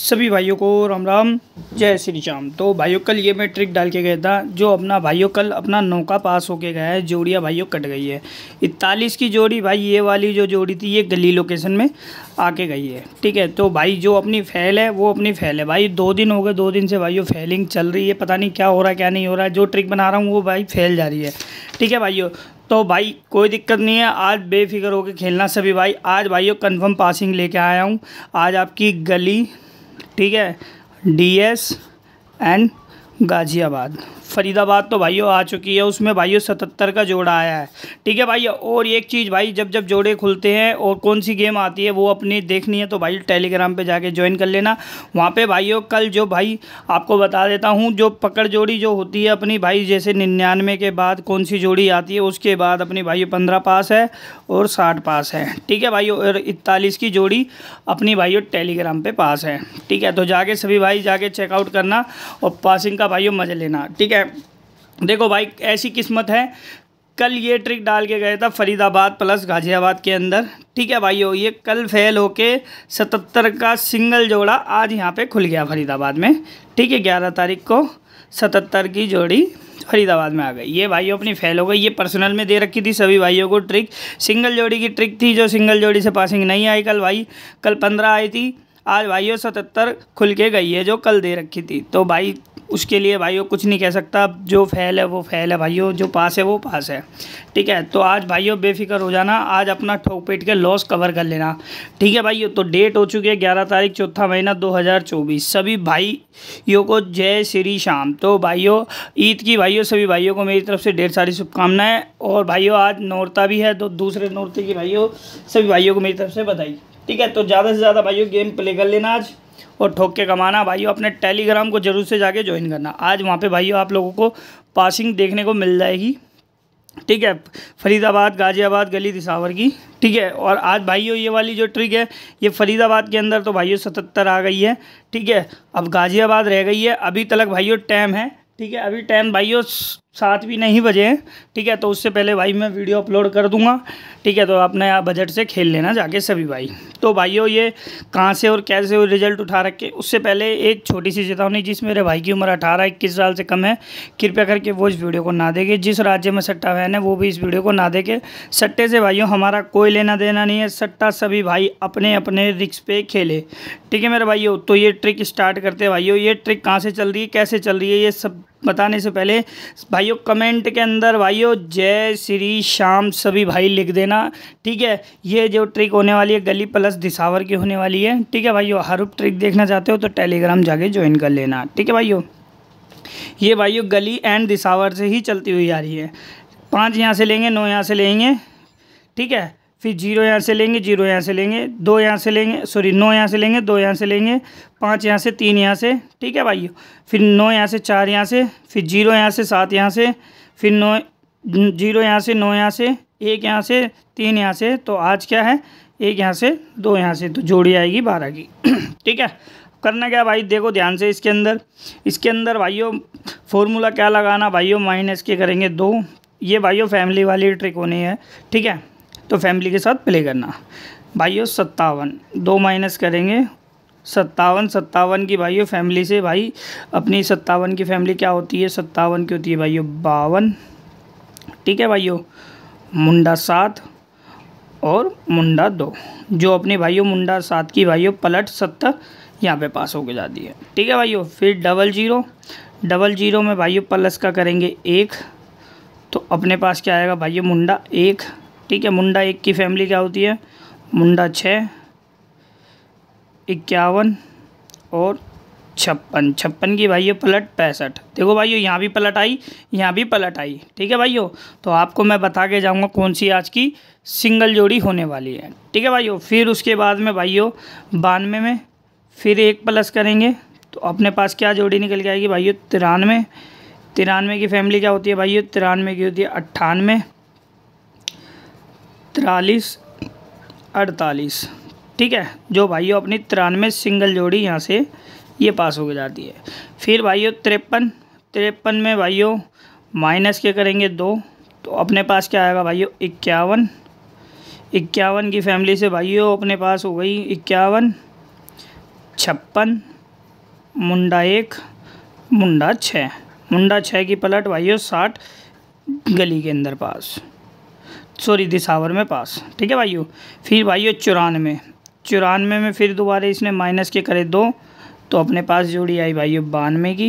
सभी भाइयों को राम राम जय श्री राम तो भाइयों कल ये मैं ट्रिक डाल के गया था जो अपना भाइयों कल अपना नौका पास होके गया है जोड़ियाँ भाइयों कट गई है इकतालीस की जोड़ी भाई ये वाली जो जोड़ी थी ये गली लोकेशन में आके गई है ठीक है तो भाई जो अपनी फैल है वो अपनी फैल है भाई दो दिन हो गए दो दिन से भाइयों फैलिंग चल रही है पता नहीं क्या हो रहा है क्या नहीं हो रहा है जो ट्रिक बना रहा हूँ वो भाई फैल जा रही है ठीक है भाइयों तो भाई कोई दिक्कत नहीं है आज बेफिक्र होकर खेलना सभी भाई आज भाइयों कन्फर्म पासिंग लेके आया हूँ आज आपकी गली ठीक है D S and Ghaziabad Faridabad तो भाइयों आ चुकी है उसमें भाइयों सतहत्तर का जोड़ा आया है ठीक है भाई और एक चीज़ भाई जब जब जोड़े खुलते हैं और कौन सी गेम आती है वो अपनी देखनी है तो भाई टेलीग्राम पे जाके ज्वाइन कर लेना वहाँ पे भाइयों कल जो भाई आपको बता देता हूँ जो पकड़ जोड़ी जो होती है अपनी भाई जैसे निन्यानवे के बाद कौन सी जोड़ी आती है उसके बाद अपनी भाई पंद्रह पास है और साठ पास है ठीक है भाई और इकतालीस की जोड़ी अपनी भाइयों टेलीग्राम पे पास है ठीक है तो जाके सभी भाई जाके चेकआउट करना और पासिंग का भाइयों मजा लेना ठीक है है देखो भाई ऐसी किस्मत है कल ये ट्रिक डाल के गया था फरीदाबाद प्लस गाज़ियाबाद के अंदर ठीक है भाइयों ये कल फेल होके सतर का सिंगल जोड़ा आज यहाँ पे खुल गया फरीदाबाद में ठीक है ग्यारह तारीख को सतर की जोड़ी फरीदाबाद में आ गई ये भाइयों अपनी फेल हो गई ये पर्सनल में दे रखी थी सभी भाइयों को ट्रिक सिंगल जोड़ी की ट्रिक थी जो सिंगल जोड़ी से पासिंग नहीं आई कल भाई कल पंद्रह आई थी आज भाइयों सतहत्तर खुल के गई है जो कल दे रखी थी तो भाई उसके लिए भाइयों कुछ नहीं कह सकता जो फेल है वो फेल है भाइयों जो पास है वो पास है ठीक है तो आज भाइयों बेफिक्र हो जाना आज अपना ठोक पेट के लॉस कवर कर लेना ठीक है भाइयों तो डेट हो चुकी है ग्यारह तारीख चौथा महीना दो हज़ार चौबीस सभी भाइयों को जय श्री शाम तो भाइयों ईद की भाइयों सभी भाइयों को मेरी तरफ से ढेर सारी शुभकामनाएं और भाइयों आज नौरता भी है तो दूसरे नौरते की भाइयों सभी भाइयों को मेरी तरफ से बताई ठीक है तो ज़्यादा से ज़्यादा भाइयों गेम प्ले कर लेना आज और ठोक के कमाना भाइयों अपने टेलीग्राम को जरूर से जाके ज्वाइन करना आज वहाँ पे भाइयों आप लोगों को पासिंग देखने को मिल जाएगी ठीक है फरीदाबाद गाज़ियाबाद गली दिसावर की ठीक है और आज भाइयों ये वाली जो ट्रिक है ये फरीदाबाद के अंदर तो भाइयों सतहत्तर आ गई है ठीक है अब गाज़ियाबाद रह गई है अभी तक भाइयों टैम है ठीक है अभी टाइम भाइयों सात भी नहीं बजे हैं ठीक है तो उससे पहले भाई मैं वीडियो अपलोड कर दूंगा ठीक है तो आप नया बजट से खेल लेना जाके सभी भाई तो भाइयों ये कहाँ से और कैसे वो रिजल्ट उठा रखे उससे पहले एक छोटी सी चेतावनी जिस मेरे भाई की उम्र अठारह इक्कीस साल से कम है कृपया करके वो इस वीडियो को ना देखे जिस राज्य में सट्टा बहन है वो भी इस वीडियो को ना देखे सट्टे से भाइयों हमारा कोई लेना देना नहीं है सट्टा सभी भाई अपने अपने रिक्स पे खेले ठीक है मेरे भाइयों तो ये ट्रिक स्टार्ट करते हैं भाइयों ये ट्रिक कहाँ से चल रही है कैसे चल रही है ये सब बताने से पहले भाइयों कमेंट के अंदर भाइयों जय श्री श्याम सभी भाई लिख देना ठीक है ये जो ट्रिक होने वाली है गली प्लस दिसावर की होने वाली है ठीक है भाइयों हर ट्रिक देखना चाहते हो तो टेलीग्राम जाके ज्वाइन कर लेना ठीक है भाइयों ये भाइयों गली एंड दिसावर से ही चलती हुई आ रही है पाँच यहाँ से लेंगे नौ यहाँ से लेंगे ठीक है फिर जीरो यहाँ से लेंगे जीरो यहाँ से लेंगे दो यहाँ से लेंगे सॉरी नौ यहाँ से लेंगे दो यहाँ से लेंगे पाँच यहाँ से तीन यहाँ से ठीक है भाइयों फिर नौ यहाँ से चार यहाँ से फिर जीरो यहाँ से सात यहाँ से फिर नौ जीरो यहाँ से नौ यहाँ से एक यहाँ से तीन यहाँ से तो आज क्या है एक यहाँ से दो यहाँ से तो जोड़ी आएगी बारह की ठीक है करना क्या भाई देखो ध्यान से इसके अंदर इसके अंदर भाइयों फॉर्मूला क्या लगाना भाइयों माइनस के करेंगे दो ये भाइयों फैमिली वाली ट्रिक होनी है ठीक है तो फैमिली के साथ प्ले करना भाइयों सत्तावन दो माइनस करेंगे सत्तावन सत्तावन की भाइयों फैमिली से भाई अपनी सत्तावन की फैमिली क्या होती है सत्तावन की होती है भाइयों बावन ठीक है भाइयों मुंडा सात और मुंडा दो जो अपने भाइयों मुंडा सात की भाइयों पलट सत्तर यहाँ पे पास होकर जाती है ठीक है भाइयों फिर डबल जीरो डबल जीरो में भाइयों प्लस का करेंगे एक तो अपने पास क्या आएगा भाइयों मुंडा एक ठीक है मुंडा एक की फैमिली क्या होती है मुंडा छः इक्यावन और छप्पन छप्पन की भाइयों पलट पैंसठ देखो भाइयों यहाँ भी पलट आई यहाँ भी पलट आई ठीक है भाइयों तो आपको मैं बता के जाऊँगा कौन सी आज की सिंगल जोड़ी होने वाली है ठीक है भाइयों फिर उसके बाद में भाइयों बानवे में फिर एक प्लस करेंगे तो अपने पास क्या जोड़ी निकल के आएगी भाइयों तिरानवे तिरानवे की फैमिली क्या होती है भाइयों तिरानवे की होती है अट्ठानवे तिरालीस अड़तालीस ठीक है जो भाइयों अपनी तिरानवे सिंगल जोड़ी यहाँ से ये पास हो जाती है फिर भाइयों तिरपन तिरपन में भाइयों माइनस के करेंगे दो तो अपने पास क्या आएगा भाइयों इक्यावन इक्यावन की फैमिली से भाइयों अपने पास हो गई इक्यावन छप्पन मुंडा एक मुंडा छः मुंडा छः की पलट भाइयों साठ गली के अंदर पास सॉरी दिस आवर में पास ठीक है भाइयों फिर भाइयों चौरानवे चौरानवे में फिर दोबारा इसने माइनस के करे दो तो अपने पास जोड़ी आई भाइयों बानवे की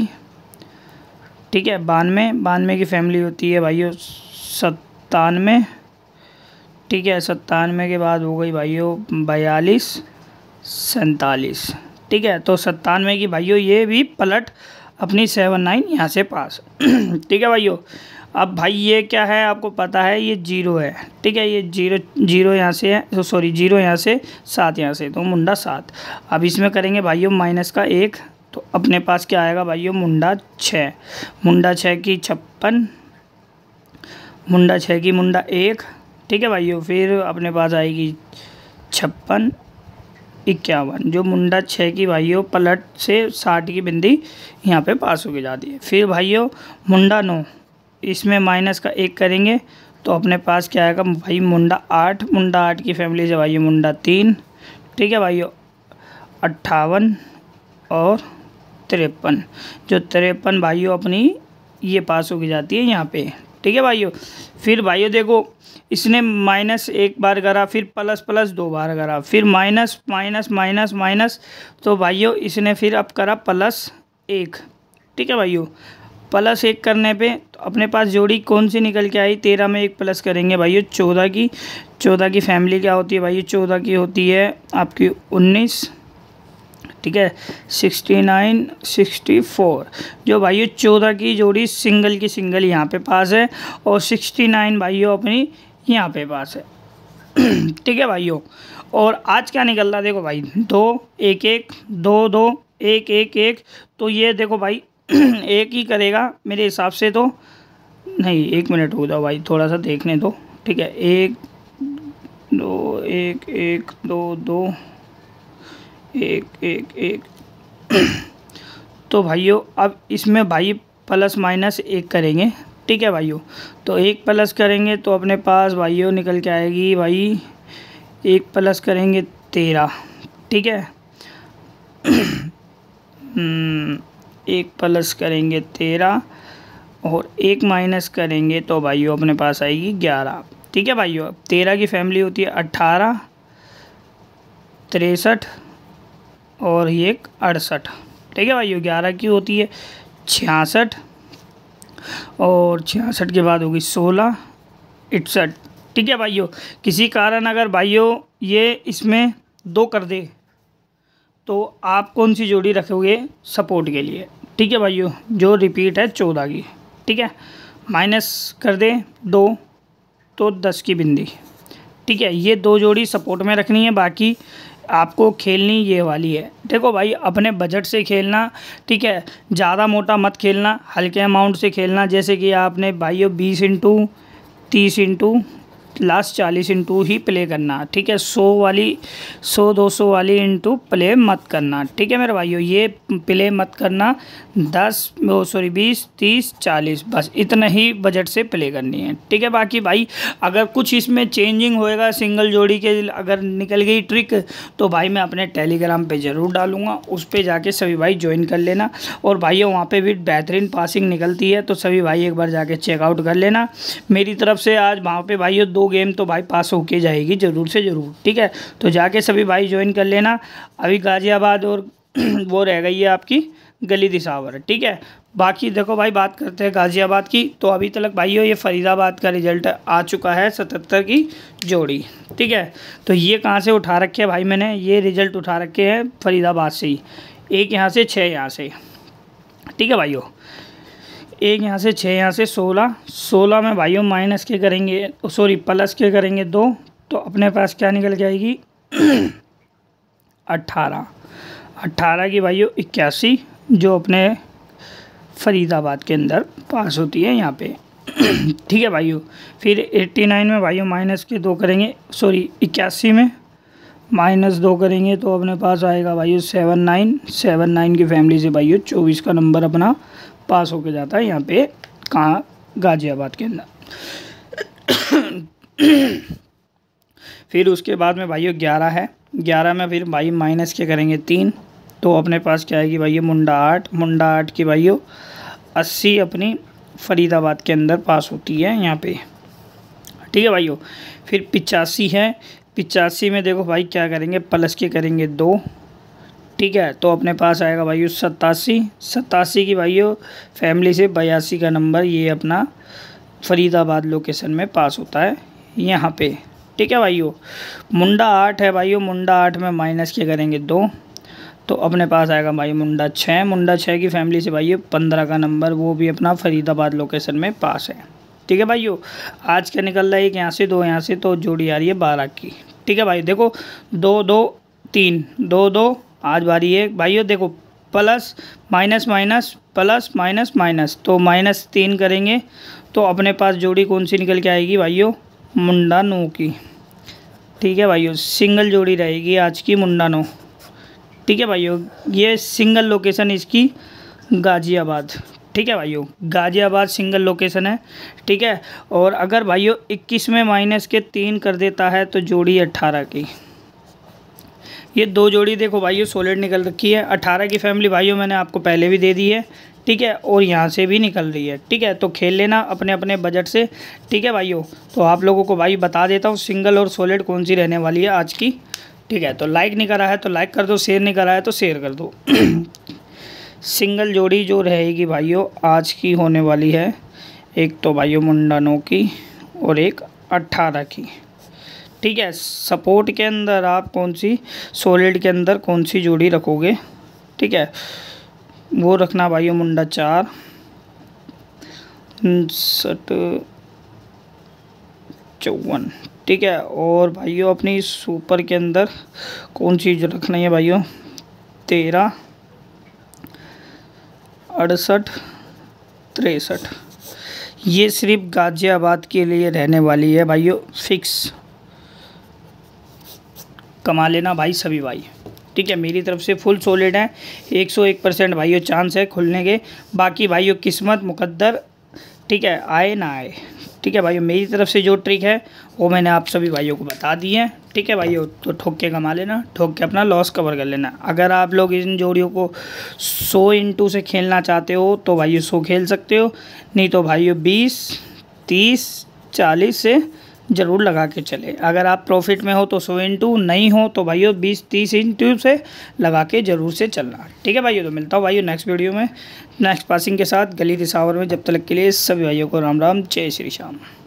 ठीक है बानवे बानवे की फैमिली होती है भाइयों सत्तानवे ठीक है सत्तानवे के बाद हो गई भाइयों बयालीस सैंतालीस ठीक है तो सत्तानवे की भाइयों ये भी पलट अपनी सेवन नाइन यहाँ से पास ठीक है भाइयों अब भाई ये क्या है आपको पता है ये जीरो है ठीक है ये जीरो जीरो यहाँ से है सॉरी तो जीरो यहाँ से सात यहाँ से तो मुंडा सात अब इसमें करेंगे भाइयों माइनस का एक तो अपने पास क्या आएगा भाइयों मुंडा छः मुंडा छः की छप्पन मुंडा छः की मुंडा एक ठीक है भाइयों फिर अपने पास आएगी छप्पन इक्यावन जो मुंडा छः की भाइयों पलट से साठ की बिंदी यहाँ पे पास होके जाती है फिर भाइयों मुंडा नौ इसमें माइनस का एक करेंगे तो अपने पास क्या आएगा भाई मुंडा आठ मुंडा आठ की फैमिली से भाई मुंडा तीन ठीक है भाइयों अट्ठावन और तिरपन जो तिरपन भाइयों अपनी ये पास होगी जाती है यहाँ पे ठीक है भाइयों फिर भाइयों देखो इसने माइनस एक बार करा फिर प्लस प्लस दो बार करा फिर माइनस माइनस माइनस माइनस तो भाइयों इसने फिर अब करा प्लस एक ठीक है भाइयों प्लस एक करने पे तो अपने पास जोड़ी कौन सी निकल के आई तेरह में एक प्लस करेंगे भाई चौदह की चौदह की फैमिली क्या होती है भाई चौदह की होती है आपकी उन्नीस ठीक है सिक्सटी नाइन सिक्सटी फोर जो भाइयों चौदह की जोड़ी सिंगल की सिंगल यहाँ पे पास है और सिक्सटी नाइन भाइयों अपनी यहाँ पे पास है ठीक है भाइयों और आज क्या निकल रहा देखो भाई दो एक एक दो दो एक एक एक तो ये देखो भाई एक ही करेगा मेरे हिसाब से तो नहीं एक मिनट हो जाओ भाई थोड़ा सा देखने दो ठीक है एक दो एक एक दो दो एक एक एक तो भाइयों अब इसमें भाई प्लस माइनस एक करेंगे ठीक है भाइयों तो एक प्लस करेंगे तो अपने पास भाइयों निकल के आएगी भाई एक प्लस करेंगे तेरह ठीक है हम्म, एक प्लस करेंगे तेरह और एक माइनस करेंगे तो भाइयों अपने पास आएगी ग्यारह ठीक है भाइयों अब तेरह की फैमिली होती है अट्ठारह तिरसठ और ये एक अड़सठ ठीक है भाइयों ग्यारह की होती है छियासठ और छियासठ के बाद होगी सोलह इकसठ ठीक है भाइयों किसी कारण अगर भाइयों ये इसमें दो कर दे तो आप कौन सी जोड़ी रखोगे सपोर्ट के लिए ठीक है भाइयों जो रिपीट है चौदह की ठीक है माइनस कर दें दो तो दस की बिंदी ठीक है ये दो जोड़ी सपोर्ट में रखनी है बाकी आपको खेलनी ये वाली है देखो भाई अपने बजट से खेलना ठीक है ज़्यादा मोटा मत खेलना हल्के अमाउंट से खेलना जैसे कि आपने भाइयों बीस इंटू तीस इंटू लास्ट चालीस इंटू ही प्ले करना ठीक है सौ वाली सौ दो सौ वाली इंटू प्ले मत करना ठीक है मेरे भाइयों ये प्ले मत करना दस वो सॉरी बीस तीस चालीस बस इतना ही बजट से प्ले करनी है ठीक है बाकी भाई अगर कुछ इसमें चेंजिंग होएगा सिंगल जोड़ी के अगर निकल गई ट्रिक तो भाई मैं अपने टेलीग्राम पे ज़रूर डालूंगा उस पर जाके सभी भाई ज्वाइन कर लेना और भाइयों वहाँ पर भी बेहतरीन पासिंग निकलती है तो सभी भाई एक बार जाके चेकआउट कर लेना मेरी तरफ से आज वहाँ पर भाइयों दो गेम तो भाई पास होके जाएगी ज़रूर से ज़रूर ठीक है तो जाके सभी भाई ज्वाइन कर लेना अभी गाज़ियाबाद और वो रह गई है आपकी गली दिसावर ठीक है बाकी देखो भाई बात करते हैं गाज़ियाबाद की तो अभी तक भाइयों ये फरीदाबाद का रिजल्ट आ चुका है सतहत्तर की जोड़ी ठीक है तो ये कहाँ से उठा रखे हैं भाई मैंने ये रिजल्ट उठा रखे हैं फरीदाबाद से ही एक यहाँ से छः यहाँ से ठीक है भाइयों एक यहाँ से छः यहाँ से सोलह सोलह में भाइयों माइनस के करेंगे सॉरी प्लस के करेंगे दो तो अपने पास क्या निकल के आएगी अट्ठारह अट्ठारह की भाइयों इक्यासी जो अपने फरीदाबाद के अंदर पास होती है यहाँ पे ठीक है भाइयों फिर एट्टी नाइन में भाइयों माइनस के दो करेंगे सॉरी इक्यासी में माइनस दो करेंगे तो अपने पास आएगा भाई सेवन नाइन सेवन नाइन की फैमिली से भाई चौबीस का नंबर अपना पास होके जाता है यहाँ पे कहाँ गाज़ियाबाद के अंदर फिर उसके बाद में भाइयों ग्यारह है ग्यारह में फिर भाई माइनस के करेंगे तीन तो अपने पास क्या आएगी भाई मुंडा आठ मुंडा आठ की भाइयों अस्सी अपनी फरीदाबाद के अंदर पास होती है यहाँ पे ठीक है भाइयों फिर पिचासी है पिचासी में देखो भाई क्या करेंगे प्लस के करेंगे दो ठीक है तो अपने पास आएगा भाई सतासी सतासी की भाइयों फैमिली से बयासी का नंबर ये अपना फरीदाबाद लोकेशन में पास होता है यहाँ पे ठीक है भाइयों मुंडा आठ है भाइयों मुंडा आठ में माइनस के करेंगे दो तो अपने पास आएगा भाई मुंडा छः मुंडा छः की फैमिली से भाइयों पंद्रह का नंबर वो भी अपना फरीदाबाद लोकेशन में पास है ठीक है भाइयों आज क्या निकल रहा है एक यहाँ से दो यहाँ से तो जोड़ी आ रही है बारह की ठीक है भाई देखो दो दो तीन दो दो आज बारी है भाइयों देखो plus minus minus plus minus minus तो माइनस तीन करेंगे तो अपने पास जोड़ी कौन सी निकल के आएगी भाइयों मुंडा नो की ठीक है भाइयों सिंगल जोड़ी रहेगी आज की मुंडा नो ठीक है भाइयों ये सिंगल लोकेशन इसकी गाज़ियाबाद ठीक है भाइयों गाज़ियाबाद सिंगल लोकेशन है ठीक है और अगर भाइयों इक्कीस में माइनस के तीन कर देता है तो जोड़ी अट्ठारह की ये दो जोड़ी देखो भाइयों सोलिड निकल रखी है अट्ठारह की फैमिली भाइयों मैंने आपको पहले भी दे दी है ठीक है और यहाँ से भी निकल रही है ठीक है तो खेल लेना अपने अपने बजट से ठीक है भाइयों तो आप लोगों को भाई बता देता हूँ सिंगल और सोलिड कौन सी रहने वाली है आज की ठीक है तो लाइक नहीं करा है तो लाइक कर दो शेयर नहीं करा है तो शेयर कर दो सिंगल जोड़ी जो रहेगी भाइयों आज की होने वाली है एक तो भाइयों मुंडा नौ की और एक अट्ठारह की ठीक है सपोर्ट के अंदर आप कौन सी सॉलिड के अंदर कौन सी जोड़ी रखोगे ठीक है वो रखना भाइयों मुंडा चार उनसठ चौवन ठीक है और भाइयों अपनी सुपर के अंदर कौन जो रखना है भाइयों तेरह अड़सठ तिरसठ ये सिर्फ गाज़ियाबाद के लिए रहने वाली है भाइयों फिक्स कमा लेना भाई सभी भाई ठीक है मेरी तरफ से फुल सोलिड है एक सौ एक परसेंट भाइयों चांस है खुलने के बाकी भाइयों किस्मत मुकद्दर ठीक है आए ना आए ठीक है भाइयों मेरी तरफ से जो ट्रिक है वो मैंने आप सभी भाइयों को बता दी है ठीक है भाइयों तो ठोक के कमा लेना ठोक के अपना लॉस कवर कर लेना अगर आप लोग इन जोड़ियों को सौ इंटू से खेलना चाहते हो तो भाइयों सो खेल सकते हो नहीं तो भाइयों बीस तीस चालीस से ज़रूर लगा के चले अगर आप प्रॉफिट में हो तो सौ इंटू नहीं हो तो भाइयों बीस तीस इंटू से लगा के ज़रूर से चलना ठीक है भाइयों तो मिलता हूँ भाइयों नेक्स्ट वीडियो में नेक्स्ट पासिंग के साथ गली रिसावर में जब तक के लिए सभी भाइयों को राम राम जय श्री श्याम